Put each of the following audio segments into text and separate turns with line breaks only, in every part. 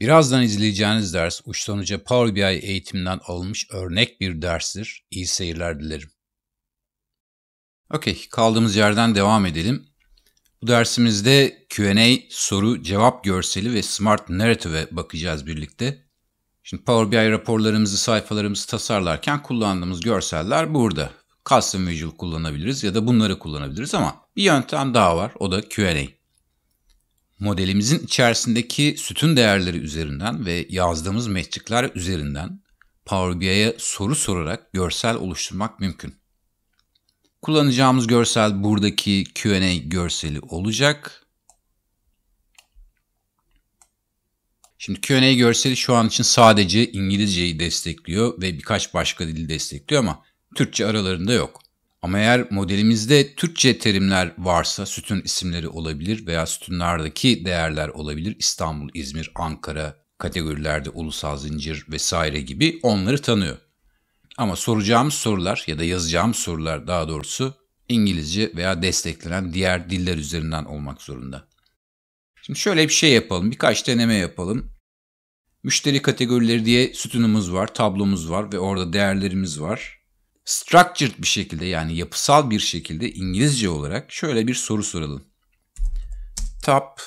Birazdan izleyeceğiniz ders uçtan uca Power BI eğitiminden alınmış örnek bir derstir. İyi seyirler dilerim. Okey, kaldığımız yerden devam edelim. Bu dersimizde Q&A soru cevap görseli ve Smart Narrative'e bakacağız birlikte. Şimdi Power BI raporlarımızı, sayfalarımızı tasarlarken kullandığımız görseller burada. Custom Visual kullanabiliriz ya da bunları kullanabiliriz ama bir yöntem daha var o da Q&A modelimizin içerisindeki sütun değerleri üzerinden ve yazdığımız metrikler üzerinden Power BI'ye soru sorarak görsel oluşturmak mümkün. Kullanacağımız görsel buradaki Q&A görseli olacak. Şimdi Q&A görseli şu an için sadece İngilizceyi destekliyor ve birkaç başka dili destekliyor ama Türkçe aralarında yok. Ama eğer modelimizde Türkçe terimler varsa sütun isimleri olabilir veya sütunlardaki değerler olabilir. İstanbul, İzmir, Ankara kategorilerde ulusal zincir vesaire gibi onları tanıyor. Ama soracağım sorular ya da yazacağım sorular daha doğrusu İngilizce veya desteklenen diğer diller üzerinden olmak zorunda. Şimdi şöyle bir şey yapalım. Birkaç deneme yapalım. Müşteri kategorileri diye sütunumuz var, tablomuz var ve orada değerlerimiz var structured bir şekilde yani yapısal bir şekilde İngilizce olarak şöyle bir soru soralım. Top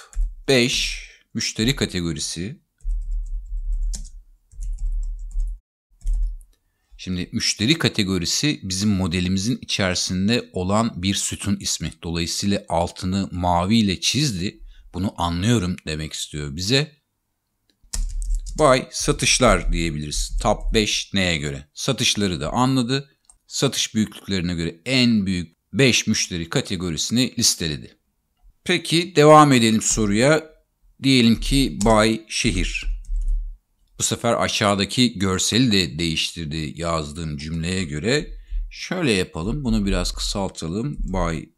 5 müşteri kategorisi. Şimdi müşteri kategorisi bizim modelimizin içerisinde olan bir sütun ismi. Dolayısıyla altını mavi ile çizdi. Bunu anlıyorum demek istiyor bize. By satışlar diyebiliriz. Top 5 neye göre? Satışları da anladı satış büyüklüklerine göre en büyük 5 müşteri kategorisini listeledi. Peki devam edelim soruya. Diyelim ki bay şehir. Bu sefer aşağıdaki görseli de değiştirdi yazdığım cümleye göre. Şöyle yapalım. Bunu biraz kısaltalım. Bay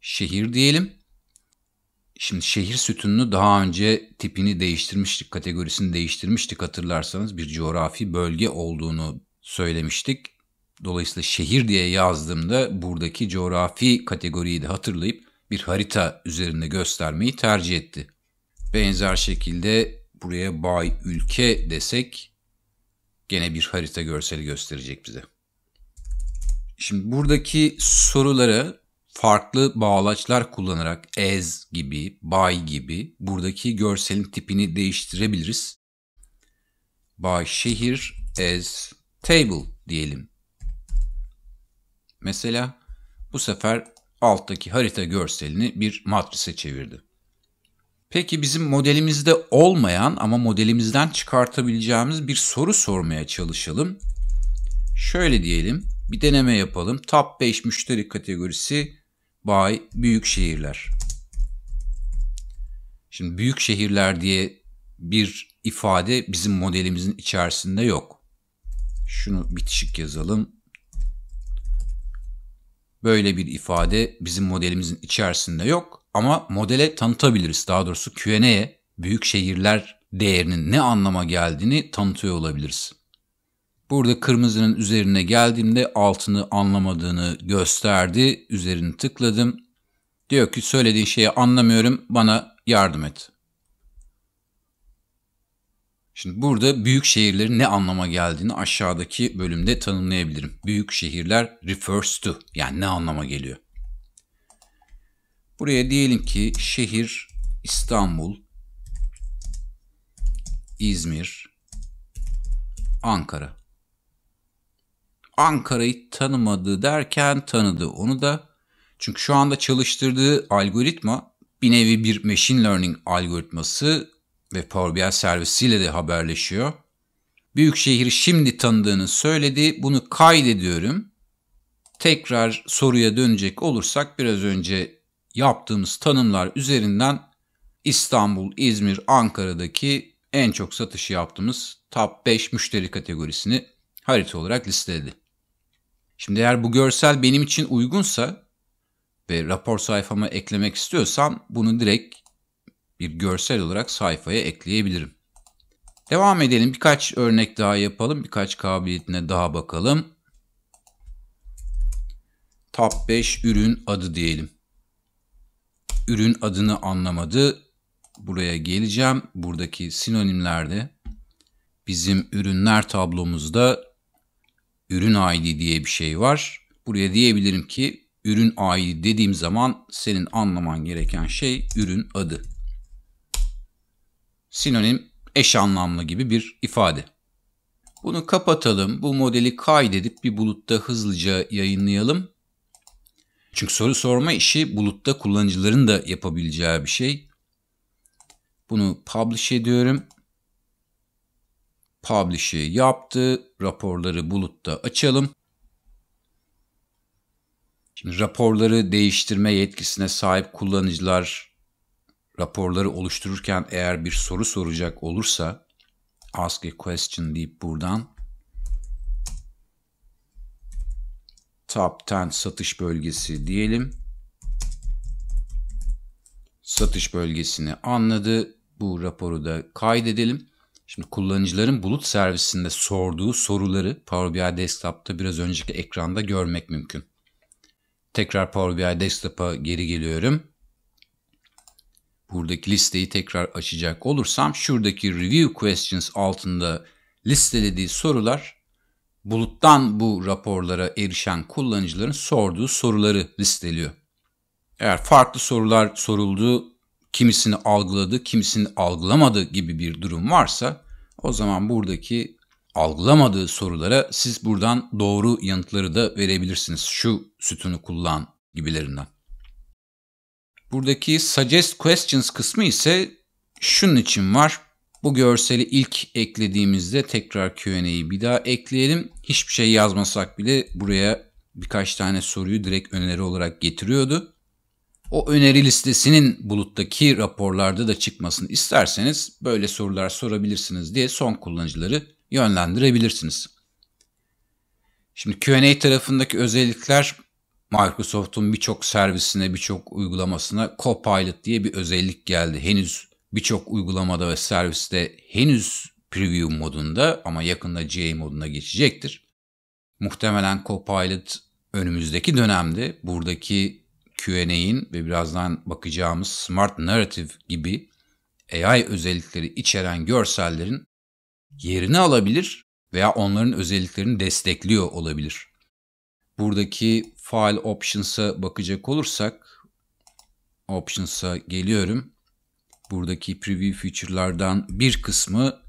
şehir diyelim. Şimdi şehir sütununu daha önce tipini değiştirmiştik, kategorisini değiştirmiştik hatırlarsanız bir coğrafi bölge olduğunu söylemiştik. Dolayısıyla şehir diye yazdığımda buradaki coğrafi kategoriyi de hatırlayıp bir harita üzerinde göstermeyi tercih etti. Benzer şekilde buraya bay ülke desek gene bir harita görseli gösterecek bize. Şimdi buradaki sorulara farklı bağlaçlar kullanarak as gibi, by gibi buradaki görselin tipini değiştirebiliriz. By şehir as table diyelim. Mesela bu sefer alttaki harita görselini bir matrise çevirdi. Peki bizim modelimizde olmayan ama modelimizden çıkartabileceğimiz bir soru sormaya çalışalım. Şöyle diyelim, bir deneme yapalım. Top 5 müşteri kategorisi by büyük şehirler. Şimdi büyük şehirler diye bir ifade bizim modelimizin içerisinde yok. Şunu bitişik yazalım. Böyle bir ifade bizim modelimizin içerisinde yok ama modele tanıtabiliriz. Daha doğrusu Q&A'ye büyük şehirler değerinin ne anlama geldiğini tanıtıyor olabiliriz. Burada kırmızının üzerine geldiğimde altını anlamadığını gösterdi. Üzerini tıkladım. Diyor ki söylediğin şeyi anlamıyorum bana yardım et. Şimdi burada büyük şehirlerin ne anlama geldiğini aşağıdaki bölümde tanımlayabilirim. Büyük şehirler refers to yani ne anlama geliyor. Buraya diyelim ki şehir İstanbul, İzmir, Ankara. Ankara'yı tanımadı derken tanıdı onu da. Çünkü şu anda çalıştırdığı algoritma bir nevi bir machine learning algoritması ve Power BI servisiyle de haberleşiyor. Büyükşehir şimdi tanıdığını söyledi. Bunu kaydediyorum. Tekrar soruya dönecek olursak biraz önce yaptığımız tanımlar üzerinden İstanbul, İzmir, Ankara'daki en çok satışı yaptığımız top 5 müşteri kategorisini harita olarak listeledi. Şimdi eğer bu görsel benim için uygunsa ve rapor sayfama eklemek istiyorsam bunu direkt bir görsel olarak sayfaya ekleyebilirim. Devam edelim. Birkaç örnek daha yapalım. Birkaç kabiliyetine daha bakalım. Top 5 ürün adı diyelim. Ürün adını anlamadı. Buraya geleceğim. Buradaki sinonimlerde bizim ürünler tablomuzda ürün ID diye bir şey var. Buraya diyebilirim ki ürün ID dediğim zaman senin anlaman gereken şey ürün adı sinonim eş anlamlı gibi bir ifade. Bunu kapatalım. Bu modeli kaydedip bir bulutta hızlıca yayınlayalım. Çünkü soru sorma işi bulutta kullanıcıların da yapabileceği bir şey. Bunu publish ediyorum. Publish'i yaptı. Raporları bulutta açalım. Şimdi raporları değiştirme yetkisine sahip kullanıcılar raporları oluştururken eğer bir soru soracak olursa ask a question deyip buradan top 10 satış bölgesi diyelim. Satış bölgesini anladı. Bu raporu da kaydedelim. Şimdi kullanıcıların bulut servisinde sorduğu soruları Power BI Desktop'ta biraz önceki ekranda görmek mümkün. Tekrar Power BI Desktop'a geri geliyorum buradaki listeyi tekrar açacak olursam şuradaki review questions altında listelediği sorular buluttan bu raporlara erişen kullanıcıların sorduğu soruları listeliyor. Eğer farklı sorular soruldu, kimisini algıladı, kimisini algılamadı gibi bir durum varsa o zaman buradaki algılamadığı sorulara siz buradan doğru yanıtları da verebilirsiniz. Şu sütunu kullan gibilerinden. Buradaki suggest questions kısmı ise şunun için var. Bu görseli ilk eklediğimizde tekrar Q&A'yı bir daha ekleyelim. Hiçbir şey yazmasak bile buraya birkaç tane soruyu direkt öneri olarak getiriyordu. O öneri listesinin buluttaki raporlarda da çıkmasını isterseniz böyle sorular sorabilirsiniz diye son kullanıcıları yönlendirebilirsiniz. Şimdi Q&A tarafındaki özellikler Microsoft'un birçok servisine, birçok uygulamasına Copilot diye bir özellik geldi. Henüz birçok uygulamada ve serviste henüz preview modunda ama yakında GA moduna geçecektir. Muhtemelen Copilot önümüzdeki dönemde buradaki Q&A'in ve birazdan bakacağımız Smart Narrative gibi AI özellikleri içeren görsellerin yerini alabilir veya onların özelliklerini destekliyor olabilir. Buradaki File Options'a bakacak olursak Options'a geliyorum. Buradaki Preview Feature'lardan bir kısmı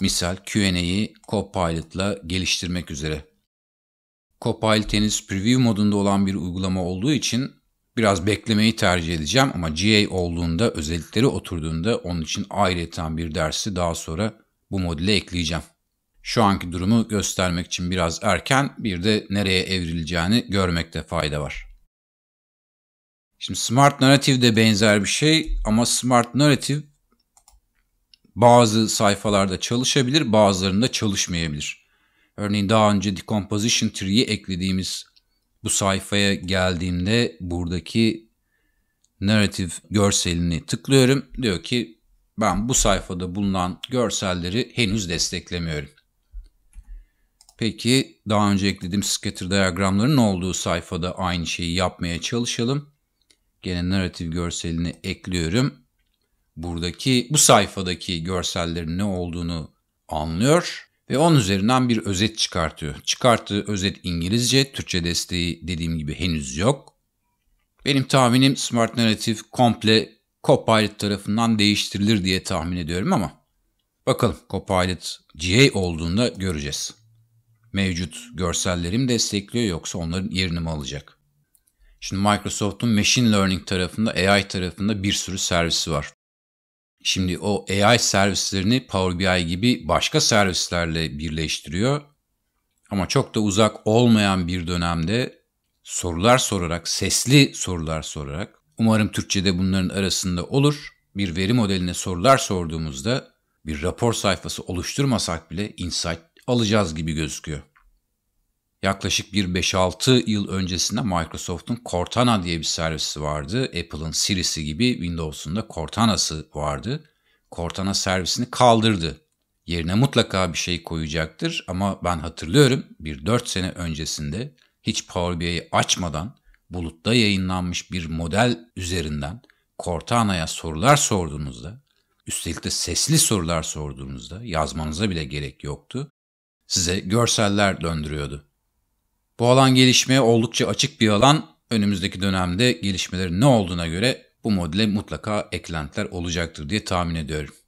misal Q&A'yı Copilot'la geliştirmek üzere. Copilot henüz Preview modunda olan bir uygulama olduğu için biraz beklemeyi tercih edeceğim ama GA olduğunda özellikleri oturduğunda onun için ayrıca bir dersi daha sonra bu modüle ekleyeceğim şu anki durumu göstermek için biraz erken bir de nereye evrileceğini görmekte fayda var. Şimdi Smart Narrative de benzer bir şey ama Smart Narrative bazı sayfalarda çalışabilir bazılarında çalışmayabilir. Örneğin daha önce Decomposition Tree'yi eklediğimiz bu sayfaya geldiğimde buradaki Narrative görselini tıklıyorum. Diyor ki ben bu sayfada bulunan görselleri henüz desteklemiyorum. Peki daha önce eklediğim scatter diyagramların olduğu sayfada aynı şeyi yapmaya çalışalım. Gene narratif görselini ekliyorum. Buradaki bu sayfadaki görsellerin ne olduğunu anlıyor ve onun üzerinden bir özet çıkartıyor. Çıkarttığı özet İngilizce, Türkçe desteği dediğim gibi henüz yok. Benim tahminim Smart Narrative komple Copilot tarafından değiştirilir diye tahmin ediyorum ama bakalım Copilot GA olduğunda göreceğiz mevcut görsellerim destekliyor yoksa onların yerini mi alacak? Şimdi Microsoft'un machine learning tarafında, AI tarafında bir sürü servisi var. Şimdi o AI servislerini Power BI gibi başka servislerle birleştiriyor. Ama çok da uzak olmayan bir dönemde sorular sorarak, sesli sorular sorarak, umarım Türkçe'de bunların arasında olur. Bir veri modeline sorular sorduğumuzda bir rapor sayfası oluşturmasak bile insight alacağız gibi gözüküyor. Yaklaşık bir 5-6 yıl öncesinde Microsoft'un Cortana diye bir servisi vardı. Apple'ın Siri'si gibi Windows'un da Cortana'sı vardı. Cortana servisini kaldırdı. Yerine mutlaka bir şey koyacaktır ama ben hatırlıyorum bir 4 sene öncesinde hiç Power BI'yi açmadan bulutta yayınlanmış bir model üzerinden Cortana'ya sorular sorduğunuzda, üstelik de sesli sorular sorduğunuzda yazmanıza bile gerek yoktu size görseller döndürüyordu. Bu alan gelişmeye oldukça açık bir alan. Önümüzdeki dönemde gelişmelerin ne olduğuna göre bu modele mutlaka eklentiler olacaktır diye tahmin ediyorum.